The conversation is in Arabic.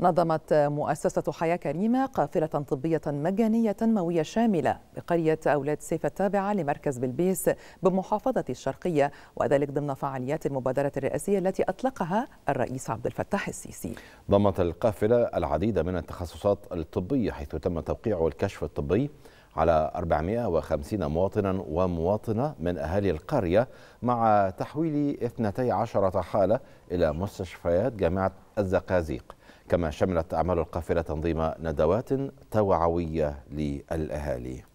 نظمت مؤسسة حياة كريمة قافلة طبية مجانية تنموية شاملة بقرية أولاد سيف التابعة لمركز بلبيس بمحافظة الشرقية وذلك ضمن فعاليات المبادرة الرئاسية التي أطلقها الرئيس عبد الفتاح السيسي ضمت القافلة العديد من التخصصات الطبية حيث تم توقيع الكشف الطبي على 450 مواطنا ومواطنة من أهالي القرية مع تحويل 12 حالة إلى مستشفيات جامعة الزقازيق كما شملت أعمال القافلة تنظيم ندوات توعوية للأهالي